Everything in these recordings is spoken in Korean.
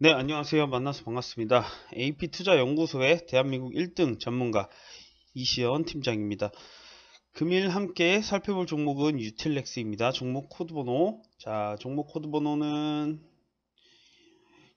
네, 안녕하세요. 만나서 반갑습니다. AP투자연구소의 대한민국 1등 전문가 이시연 팀장입니다. 금일 함께 살펴볼 종목은 유틸렉스입니다. 종목 코드 번호. 자, 종목 코드 번호는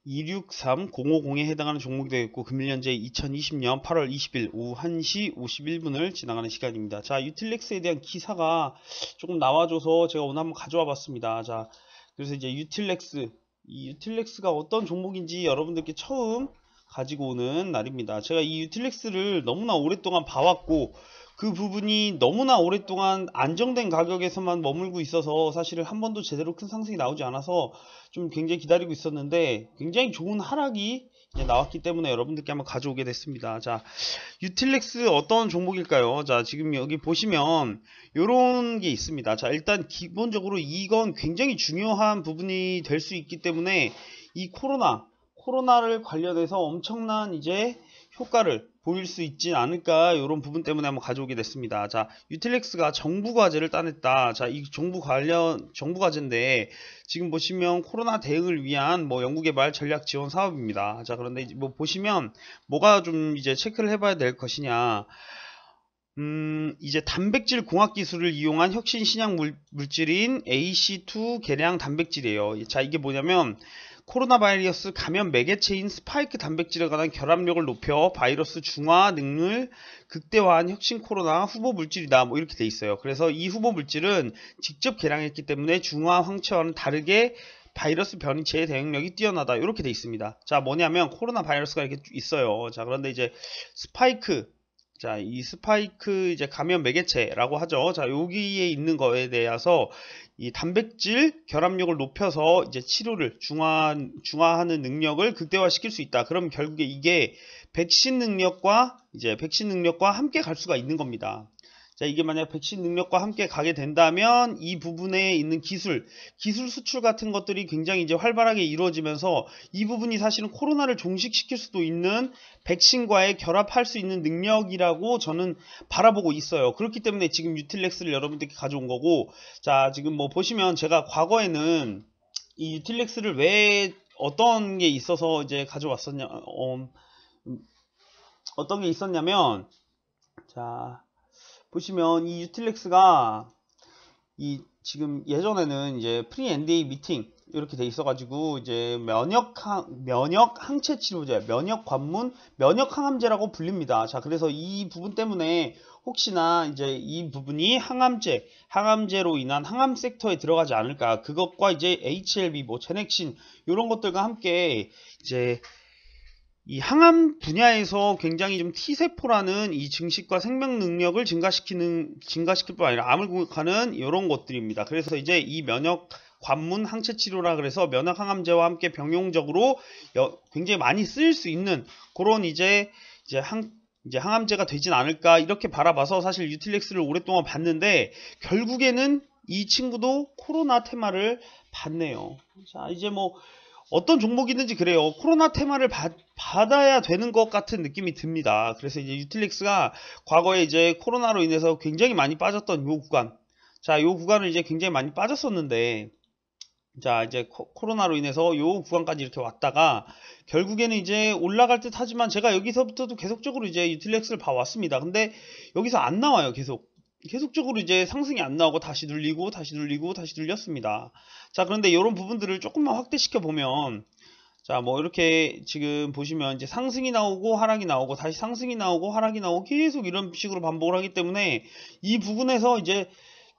263050에 해당하는 종목이 되겠고 금일 현재 2020년 8월 20일 오후 1시 51분을 지나가는 시간입니다. 자, 유틸렉스에 대한 기사가 조금 나와줘서 제가 오늘 한번 가져와 봤습니다. 자, 그래서 이제 유틸렉스 이 유틸렉스가 어떤 종목인지 여러분들께 처음 가지고 오는 날입니다. 제가 이 유틸렉스를 너무나 오랫동안 봐왔고 그 부분이 너무나 오랫동안 안정된 가격에서만 머물고 있어서 사실은 한 번도 제대로 큰 상승이 나오지 않아서 좀 굉장히 기다리고 있었는데 굉장히 좋은 하락이 나왔기 때문에 여러분들께 한번 가져오게 됐습니다. 자, 유틸렉스 어떤 종목일까요? 자, 지금 여기 보시면 이런게 있습니다. 자, 일단 기본적으로 이건 굉장히 중요한 부분이 될 수 있기 때문에 이 코로나 코로나를 관련해서 엄청난 이제 효과를 보일 수 있지 않을까 이런 부분 때문에 한번 가져오게 됐습니다. 자, 유틸렉스가 정부 과제를 따냈다. 자, 이 정부 관련 정부 과제인데 지금 보시면 코로나 대응을 위한 뭐 연구개발 전략 지원 사업입니다. 자, 그런데 뭐 보시면 뭐가 좀 이제 체크를 해봐야 될 것이냐. 음, 이제 단백질 공학 기술을 이용한 혁신 신약 물, 질인 AC2 개량 단백질이에요. 자, 이게 뭐냐면 코로나 바이러스 감염 매개체인 스파이크 단백질에 관한 결합력을 높여 바이러스 중화 능률 극대화한 혁신 코로나 후보 물질이다 뭐 이렇게 돼 있어요. 그래서 이 후보 물질은 직접 개량했기 때문에 중화 황체와는 다르게 바이러스 변이체의 대응력이 뛰어나다 이렇게 돼 있습니다. 자 뭐냐면 코로나 바이러스가 이렇게 있어요. 자 그런데 이제 스파이크 자, 이 스파이크 이제 감염 매개체라고 하죠. 자, 여기에 있는 거에 대해서 이 단백질 결합력을 높여서 이제 치료를 중화 중화하는 능력을 극대화시킬 수 있다. 그럼 결국에 이게 백신 능력과 이제 백신 능력과 함께 갈 수가 있는 겁니다. 자, 이게 만약 백신 능력과 함께 가게 된다면 이 부분에 있는 기술, 기술 수출 같은 것들이 굉장히 이제 활발하게 이루어지면서 이 부분이 사실은 코로나를 종식시킬 수도 있는 백신과의 결합할 수 있는 능력이라고 저는 바라보고 있어요. 그렇기 때문에 지금 유틸렉스를 여러분들께 가져온 거고, 자, 지금 뭐 보시면 제가 과거에는 이 유틸렉스를 왜 어떤 게 있어서 이제 가져왔었냐, 어, 음, 어떤 게 있었냐면, 자, 보시면 이 유틸렉스가 이 지금 예전에는 이제 프리 NDA 미팅 이렇게 돼 있어가지고 이제 면역 항 면역 항체 치료제, 면역 관문, 면역 항암제라고 불립니다. 자 그래서 이 부분 때문에 혹시나 이제 이 부분이 항암제, 항암제로 인한 항암 섹터에 들어가지 않을까 그것과 이제 HLB, 뭐체넥신 이런 것들과 함께 이제 이 항암 분야에서 굉장히 좀 T세포라는 이 증식과 생명 능력을 증가시키는, 증가시킬 뿐 아니라 암을 공격하는 이런 것들입니다. 그래서 이제 이 면역 관문 항체 치료라 그래서 면역 항암제와 함께 병용적으로 여, 굉장히 많이 쓰일 수 있는 그런 이제 이제 항 이제 항암제가 되진 않을까 이렇게 바라봐서 사실 유틸렉스를 오랫동안 봤는데 결국에는 이 친구도 코로나 테마를 봤네요. 자 이제 뭐 어떤 종목이든지 그래요. 코로나 테마를 봤, 받아야 되는 것 같은 느낌이 듭니다. 그래서 이제 유틸릭스가 과거에 이제 코로나로 인해서 굉장히 많이 빠졌던 요 구간. 자, 요 구간을 이제 굉장히 많이 빠졌었는데, 자, 이제 코, 로나로 인해서 요 구간까지 이렇게 왔다가, 결국에는 이제 올라갈 듯 하지만 제가 여기서부터도 계속적으로 이제 유틸렉스를 봐왔습니다. 근데 여기서 안 나와요, 계속. 계속적으로 이제 상승이 안 나오고 다시 눌리고 다시 눌리고 다시 눌렸습니다. 자, 그런데 이런 부분들을 조금만 확대시켜 보면 자, 뭐 이렇게 지금 보시면 이제 상승이 나오고 하락이 나오고 다시 상승이 나오고 하락이 나오고 계속 이런 식으로 반복을 하기 때문에 이 부분에서 이제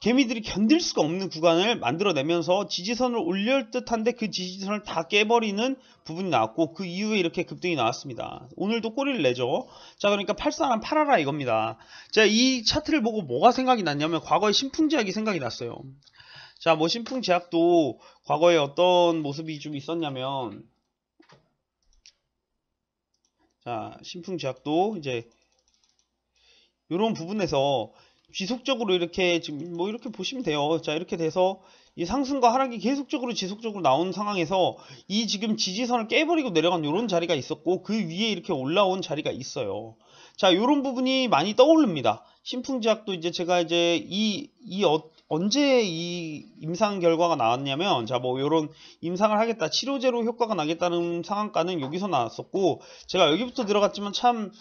개미들이 견딜 수가 없는 구간을 만들어내면서 지지선을 올릴 듯한데 그 지지선을 다 깨버리는 부분이 나왔고 그 이후에 이렇게 급등이 나왔습니다. 오늘도 꼬리를 내죠. 자 그러니까 팔사람 팔아라 이겁니다. 자 이 차트를 보고 뭐가 생각이 났냐면 과거의 신풍제약이 생각이 났어요. 자 뭐 신풍제약도 과거에 어떤 모습이 좀 있었냐면 자, 신풍지학도 이제 이런 부분에서 지속적으로 이렇게 지금 뭐 이렇게 보시면 돼요. 자 이렇게 돼서 이 상승과 하락이 계속적으로 지속적으로 나온 상황에서 이 지금 지지선을 깨버리고 내려간 이런 자리가 있었고 그 위에 이렇게 올라온 자리가 있어요. 자 이런 부분이 많이 떠오릅니다. 신풍지학도 이제 제가 이제 이이 어, 언제 이 임상 결과가 나왔냐면 자뭐 이런 임상을 하겠다 치료제로 효과가 나겠다는 상한가는 여기서 나왔었고 제가 여기부터 들어갔지만 참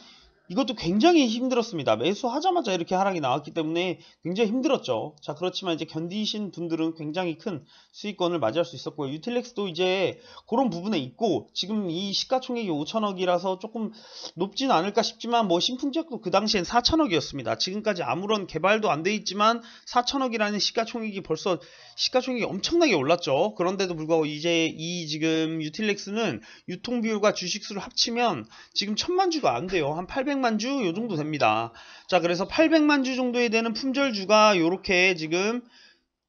이것도 굉장히 힘들었습니다. 매수하자마자 이렇게 하락이 나왔기 때문에 굉장히 힘들었죠. 자, 그렇지만 이제 견디신 분들은 굉장히 큰 수익권을 맞이할 수 있었고요. 유틸렉스도 이제 그런 부분에 있고 지금 이 시가총액이 5천억이라서 조금 높진 않을까 싶지만 뭐 신풍지역도 그 당시엔 4천억이었습니다. 지금까지 아무런 개발도 안 돼 있지만 4천억이라는 시가총액이 벌써 시가총액이 엄청나게 올랐죠. 그런데도 불구하고 이제 이 지금 유틸렉스는 유통 비율과 주식수를 합치면 지금 천만 주가 안 돼요. 한 800. 800만 주요 정도 됩니다. 자, 그래서 800만 주 정도에 되는 품절주가 요렇게 지금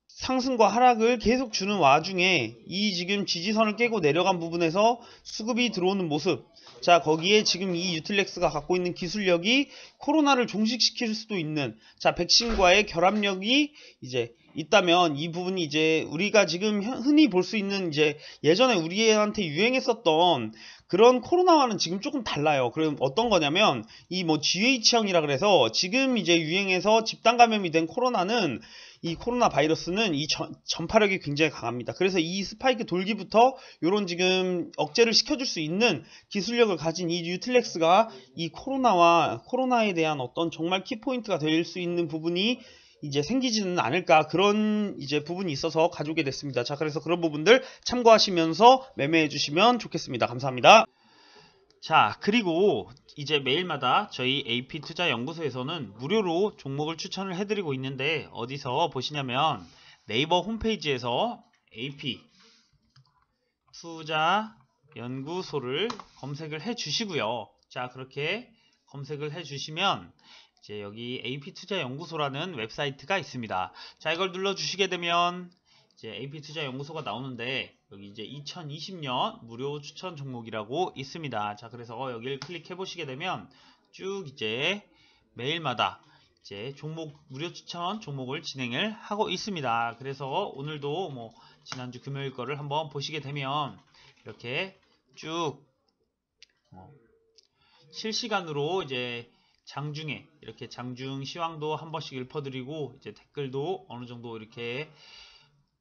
상승과 하락을 계속 주는 와중에 이 지금 지지선을 깨고 내려간 부분에서 수급이 들어오는 모습 자 거기에 지금 이 유틸렉스가 갖고 있는 기술력이 코로나를 종식시킬 수도 있는 자 백신과의 결합력이 이제 있다면 이 부분이 이제 우리가 지금 흔히 볼 수 있는 이제 예전에 우리한테 유행했었던 그런 코로나와는 지금 조금 달라요. 그럼 어떤 거냐면 이 뭐 GH형이라 그래서 지금 이제 유행해서 집단 감염이 된 코로나는 이 코로나 바이러스는 이 전, 전파력이 굉장히 강합니다. 그래서 이 스파이크 돌기부터 이런 지금 억제를 시켜줄 수 있는 기술력을 가진 이 뉴틀렉스가 이 코로나와 코로나에 대한 어떤 정말 키포인트가 될 수 있는 부분이 이제 생기지는 않을까 그런 이제 부분이 있어서 가져오게 됐습니다. 자 그래서 그런 부분들 참고하시면서 매매해 주시면 좋겠습니다. 감사합니다. 자 그리고 이제 매일마다 저희 AP투자연구소에서는 무료로 종목을 추천을 해드리고 있는데 어디서 보시냐면 네이버 홈페이지에서 AP 투자연구소를 검색을 해 주시고요. 자 그렇게 검색을 해 주시면 이제 여기 AP투자연구소라는 웹사이트가 있습니다. 자 이걸 눌러주시게 되면 이제 AP투자연구소가 나오는데 여기 이제 2020년 무료 추천 종목이라고 있습니다. 자 그래서 여기를 클릭해 보시게 되면 쭉 이제 매일마다 이제 종목 무료 추천 종목을 진행을 하고 있습니다. 그래서 오늘도 뭐 지난주 금요일 거를 한번 보시게 되면 이렇게 쭉 뭐 실시간으로 이제 장중에 이렇게 장중 시황도 한 번씩 읊어드리고 이제 댓글도 어느 정도 이렇게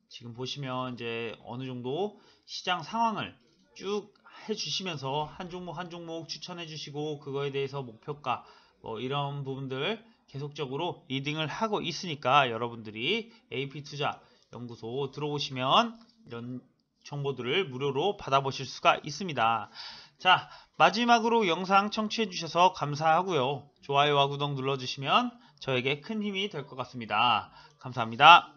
지금 보시면 이제 어느 정도 시장 상황을 쭉 해주시면서 한 종목 한 종목 추천해주시고 그거에 대해서 목표가 뭐 이런 부분들 계속적으로 리딩을 하고 있으니까 여러분들이 AP 투자 연구소 들어오시면 이런 정보들을 무료로 받아보실 수가 있습니다. 자 마지막으로 영상 청취해주셔서 감사하고요. 좋아요와 구독 눌러주시면 저에게 큰 힘이 될 것 같습니다. 감사합니다.